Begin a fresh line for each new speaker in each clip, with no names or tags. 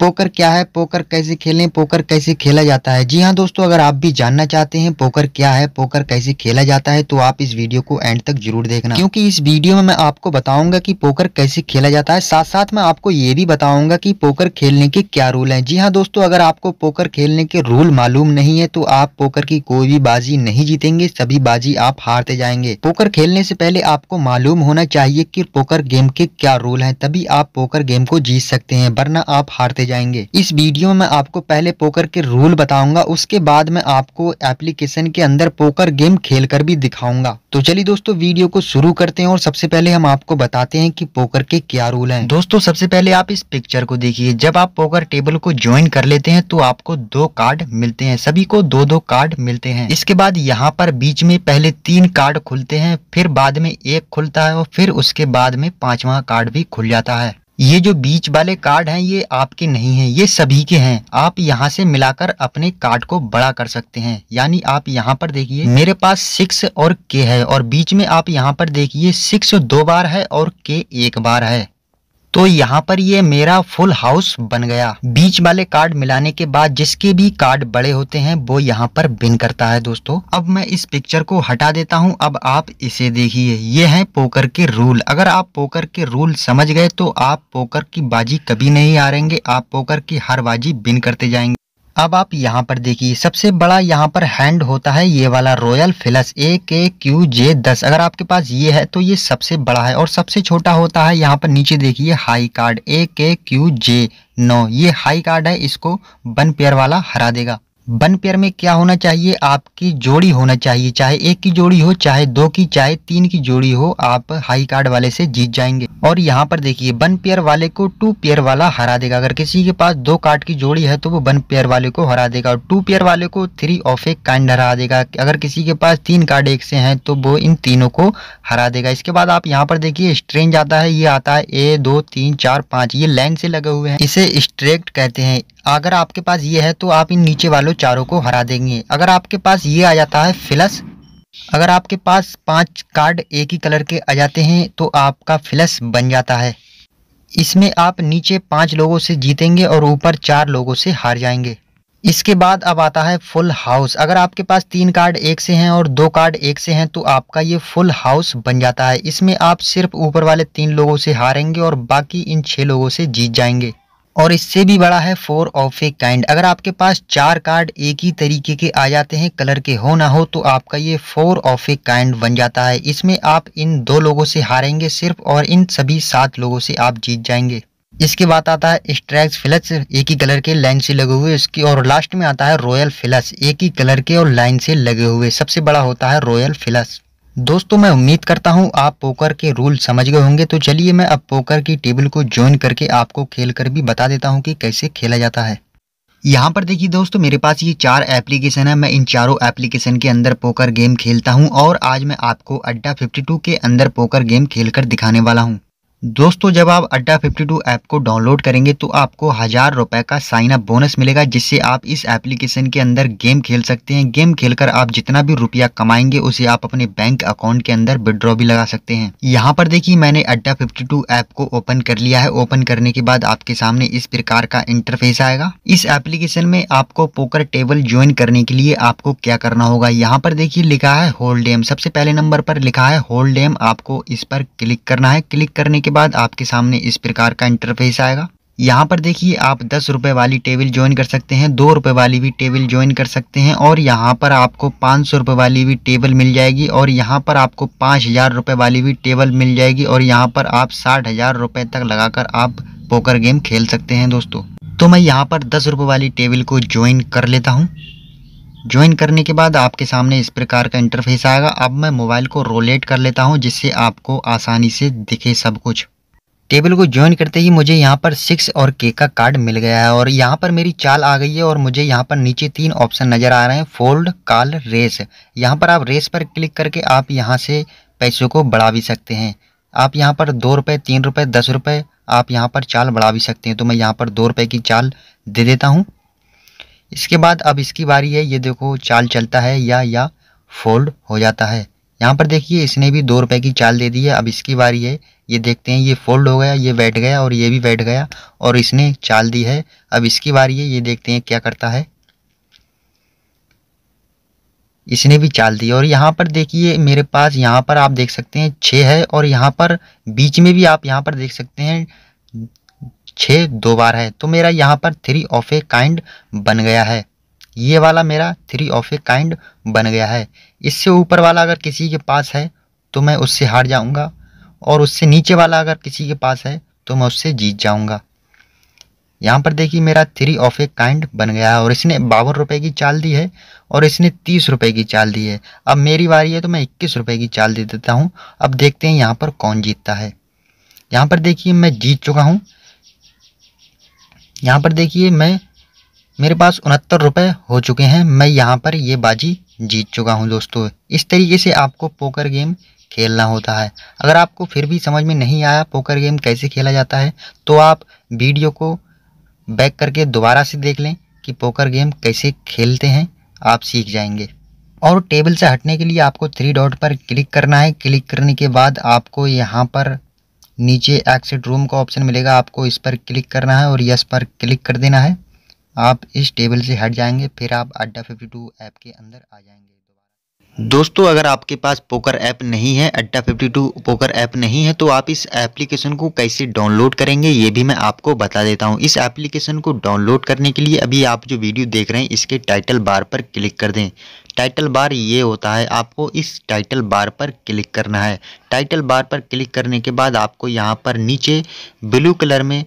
poker क्या है poker कैसे खेलें पोकर कैसे खेला जाता है जी हाँ दोस्तों अगर आप भी जानना चाहते हैं पोकर क्या है पोकर कैसे खेला जाता है तो आप इस वीडियो को एंड तक जरूर देखना क्योंकि इस वीडियो में मैं आपको बताऊंगा कि पोकर कैसे खेला जाता है साथ साथ मैं आपको ये भी बताऊंगा कि पोकर खेलने के क्या रूल है जी हाँ दोस्तों अगर आपको पोकर खेलने के रूल मालूम नहीं है तो आप पोकर की कोई भी बाजी नहीं जीतेंगे सभी बाजी आप हारते जाएंगे पोकर खेलने से पहले आपको मालूम होना चाहिए की पोकर गेम के क्या रूल है तभी आप पोकर गेम को जीत सकते हैं वरना आप हारते जाएंगे इस वीडियो में आपको पहले पोकर के रूल बताऊंगा उसके बाद में आपको एप्लीकेशन के अंदर पोकर गेम खेल कर भी दिखाऊंगा तो चलिए दोस्तों वीडियो को शुरू करते हैं और सबसे पहले हम आपको बताते हैं कि पोकर के क्या रूल हैं दोस्तों सबसे पहले आप इस पिक्चर को देखिए जब आप पोकर टेबल को ज्वाइन कर लेते हैं तो आपको दो कार्ड मिलते हैं सभी को दो दो कार्ड मिलते हैं इसके बाद यहाँ पर बीच में पहले तीन कार्ड खुलते हैं फिर बाद में एक खुलता है और फिर उसके बाद में पांचवा कार्ड भी खुल जाता है ये जो बीच वाले कार्ड हैं ये आपके नहीं हैं ये सभी के हैं आप यहाँ से मिलाकर अपने कार्ड को बड़ा कर सकते हैं यानी आप यहाँ पर देखिए मेरे पास सिक्स और के है और बीच में आप यहाँ पर देखिए सिक्स दो बार है और के एक बार है तो यहाँ पर ये मेरा फुल हाउस बन गया बीच वाले कार्ड मिलाने के बाद जिसके भी कार्ड बड़े होते हैं वो यहाँ पर बिन करता है दोस्तों अब मैं इस पिक्चर को हटा देता हूँ अब आप इसे देखिए ये है पोकर के रूल अगर आप पोकर के रूल समझ गए तो आप पोकर की बाजी कभी नहीं हारेंगे आप पोकर की हर बाजी बिन करते जाएंगे अब आप यहाँ पर देखिए सबसे बड़ा यहाँ पर हैंड होता है ये वाला रॉयल फिलस ए के क्यू जे दस अगर आपके पास ये है तो ये सबसे बड़ा है और सबसे छोटा होता है यहाँ पर नीचे देखिए हाई कार्ड ए के क्यू जे नौ ये हाई कार्ड है इसको वन पेयर वाला हरा देगा वन पेयर में क्या होना चाहिए आपकी जोड़ी होना चाहिए चाहे एक की जोड़ी हो चाहे दो की चाहे तीन की जोड़ी हो आप हाई कार्ड वाले से जीत जाएंगे और यहाँ पर देखिए वन पेयर वाले को टू पेयर वाला हरा देगा अगर किसी के पास दो कार्ड की जोड़ी है तो वो वन पेयर वाले को हरा देगा और टू पेयर वाले को थ्री ऑफ ए काइंड हरा देगा अगर किसी के पास तीन कार्ड एक से है तो वो इन तीनों को हरा देगा इसके बाद आप यहाँ पर देखिए स्ट्रेंज आता है ये आता है ए दो तीन चार पांच ये लाइन से लगे हुए हैं इसे स्ट्रेक्ट कहते हैं अगर आपके पास ये है तो आप इन नीचे वालों चारों को हरा देंगे अगर आपके पास ये आ जाता है फ्लस अगर आपके पास पांच कार्ड एक ही कलर के आ जाते हैं तो आपका फ्लस बन जाता है इसमें आप नीचे पांच लोगों से जीतेंगे और ऊपर चार लोगों से हार जाएंगे इसके बाद अब आता है फुल हाउस अगर आपके पास तीन कार्ड एक से हैं और दो कार्ड एक से हैं तो आपका ये फुल हाउस बन जाता है इसमें आप सिर्फ ऊपर वाले तीन लोगों से हारेंगे और बाकी इन छः लोगों से जीत जाएंगे और इससे भी बड़ा है फोर ऑफ ए काइंड अगर आपके पास चार कार्ड एक ही तरीके के आ जाते हैं कलर के हो ना हो तो आपका ये फोर ऑफ ए काइंड बन जाता है इसमें आप इन दो लोगों से हारेंगे सिर्फ और इन सभी सात लोगों से आप जीत जाएंगे इसके बाद आता है स्ट्रैक्स फिलस एक ही कलर के लाइन से लगे हुए इसके और लास्ट में आता है रॉयल फिलस एक ही कलर के और लाइन से लगे हुए सबसे बड़ा होता है रॉयल फिलस दोस्तों मैं उम्मीद करता हूं आप पोकर के रूल समझ गए होंगे तो चलिए मैं अब पोकर की टेबल को ज्वाइन करके आपको खेल कर भी बता देता हूं कि कैसे खेला जाता है यहां पर देखिए दोस्तों मेरे पास ये चार एप्लीकेशन है मैं इन चारों एप्लीकेशन के अंदर पोकर गेम खेलता हूँ और आज मैं आपको अड्डा 52 के अंदर पोकर गेम खेलकर दिखाने वाला हूँ दोस्तों जब आप अड्डा 52 ऐप को डाउनलोड करेंगे तो आपको हज़ार रुपए का साइन अप बोनस मिलेगा जिससे आप इस एप्लीकेशन के अंदर गेम खेल सकते हैं गेम खेलकर आप जितना भी रुपया कमाएंगे उसे आप अपने बैंक अकाउंट के अंदर विड्रॉ भी लगा सकते हैं यहाँ पर देखिए मैंने अड्डा 52 ऐप को ओपन कर लिया है ओपन करने के बाद आपके सामने इस प्रकार का इंटरफेस आएगा इस एप्लीकेशन में आपको पोकर टेबल ज्वाइन करने के लिए आपको क्या करना होगा यहाँ पर देखिए लिखा है होल्ड एम सबसे पहले नंबर पर लिखा है होल्ड एम आपको इस पर क्लिक करना है क्लिक करने के के बाद आपके सामने इस प्रकार का इंटरफेस आएगा यहाँ पर देखिए आप दस रुपये वाली टेबल ज्वाइन कर सकते हैं दो रुपये वाली भी टेबल ज्वाइन कर सकते हैं और यहाँ पर आपको पाँच सौ रुपये वाली भी टेबल मिल जाएगी और यहाँ पर आपको पाँच हज़ार रुपये वाली भी टेबल मिल जाएगी और यहाँ पर आप साठ हज़ार रुपये तक लगाकर आप पोकर गेम खेल सकते हैं दोस्तों तो मैं यहाँ पर दस रुपये वाली टेबल को ज्वाइन कर लेता हूँ ज्वाइन करने के बाद आपके सामने इस प्रकार का इंटरफेस आएगा अब मैं मोबाइल को रोलेट कर लेता हूं जिससे आपको आसानी से दिखे सब कुछ टेबल को ज्वाइन करते ही मुझे यहाँ पर सिक्स और के का कार्ड मिल गया है और यहाँ पर मेरी चाल आ गई है और मुझे यहाँ पर नीचे तीन ऑप्शन नज़र आ रहे हैं फोल्ड कॉल रेस यहाँ पर आप रेस पर क्लिक करके आप यहाँ से पैसों को बढ़ा भी सकते हैं आप यहाँ पर दो रुपये तीन रुपये दस रुपये आप यहाँ पर चाल बढ़ा भी सकते हैं तो मैं यहाँ पर दो रुपये की चाल दे देता हूँ इसके बाद अब इसकी बारी है ये देखो चाल चलता है या या फोल्ड हो जाता है यहाँ पर देखिए इसने भी दो रुपए की चाल दे दी है अब इसकी बारी है ये देखते हैं ये फोल्ड हो गया ये बैठ गया और ये भी बैठ गया और इसने चाल दी है अब इसकी बारी है ये देखते हैं क्या करता है इसने भी चाल दी और यहाँ पर देखिए मेरे पास यहाँ पर आप देख सकते हैं छः है और यहाँ पर बीच में भी आप यहाँ पर देख सकते हैं छः दो बार है तो मेरा यहाँ पर थ्री ऑफ ए काइंड बन गया है ये वाला मेरा थ्री ऑफ ए काइंड बन गया है इससे ऊपर वाला अगर किसी के पास है तो मैं उससे हार जाऊँगा और उससे नीचे वाला अगर किसी के पास है तो मैं उससे जीत जाऊँगा यहाँ पर देखिए मेरा थ्री ऑफ ए काइंड बन गया है और इसने बावन रुपये की चाल दी है और इसने तीस रुपये की चाल दी है अब मेरी बारी है तो मैं इक्कीस रुपये की चाल दे देता हूँ अब देखते हैं यहाँ पर कौन जीतता है यहाँ पर देखिए मैं जीत चुका हूँ यहाँ पर देखिए मैं मेरे पास उनहत्तर रुपये हो चुके हैं मैं यहाँ पर ये बाजी जीत चुका हूँ दोस्तों इस तरीके से आपको पोकर गेम खेलना होता है अगर आपको फिर भी समझ में नहीं आया पोकर गेम कैसे खेला जाता है तो आप वीडियो को बैक करके दोबारा से देख लें कि पोकर गेम कैसे खेलते हैं आप सीख जाएंगे और टेबल से हटने के लिए आपको थ्री डॉट पर क्लिक करना है क्लिक करने के बाद आपको यहाँ पर नीचे एक्सिट रूम का ऑप्शन मिलेगा आपको इस पर क्लिक करना है और यस पर क्लिक कर देना है आप इस टेबल से हट जाएंगे फिर आप अड्डा फिफ्टी टू ऐप के अंदर आ जाएंगे दोस्तों अगर आपके पास पोकर ऐप नहीं है अड्डा 52 पोकर ऐप नहीं है तो आप इस एप्लीकेशन को कैसे डाउनलोड करेंगे ये भी मैं आपको बता देता हूँ इस एप्लीकेशन को डाउनलोड करने के लिए अभी आप जो वीडियो देख रहे हैं इसके टाइटल बार पर क्लिक कर दें टाइटल बार ये होता है आपको इस टाइटल बार पर क्लिक करना है टाइटल बार पर क्लिक करने के बाद आपको यहाँ पर नीचे ब्लू कलर में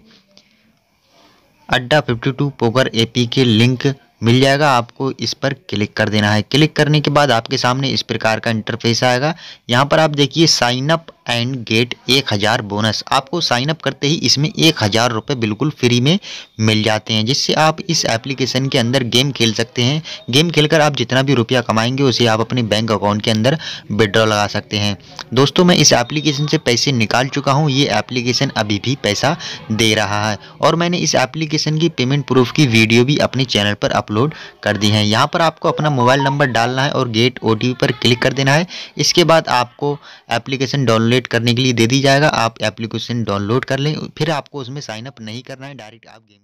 अड्डा टू पोकर एपी के लिंक मिल जाएगा आपको इस पर क्लिक कर देना है क्लिक करने के बाद आपके सामने इस प्रकार का इंटरफेस आएगा यहाँ पर आप देखिए साइन अप एंड गेट एक हज़ार बोनस आपको साइन अप करते ही इसमें एक हज़ार रुपये बिल्कुल फ्री में मिल जाते हैं जिससे आप इस एप्लीकेशन के अंदर गेम खेल सकते हैं गेम खेलकर आप जितना भी रुपया कमाएंगे उसे आप अपने बैंक अकाउंट के अंदर विड्रॉ लगा सकते हैं दोस्तों मैं इस एप्लीकेशन से पैसे निकाल चुका हूँ ये एप्लीकेशन अभी भी पैसा दे रहा है और मैंने इस एप्लीकेशन की पेमेंट प्रूफ की वीडियो भी अपने चैनल पर अपलोड अपलोड कर दी हैं यहाँ पर आपको अपना मोबाइल नंबर डालना है और गेट ओ पर क्लिक कर देना है इसके बाद आपको एप्लीकेशन डाउनलोड करने के लिए दे दी जाएगा आप एप्लीकेशन डाउनलोड कर लें फिर आपको उसमें साइनअप नहीं करना है डायरेक्ट आप गेम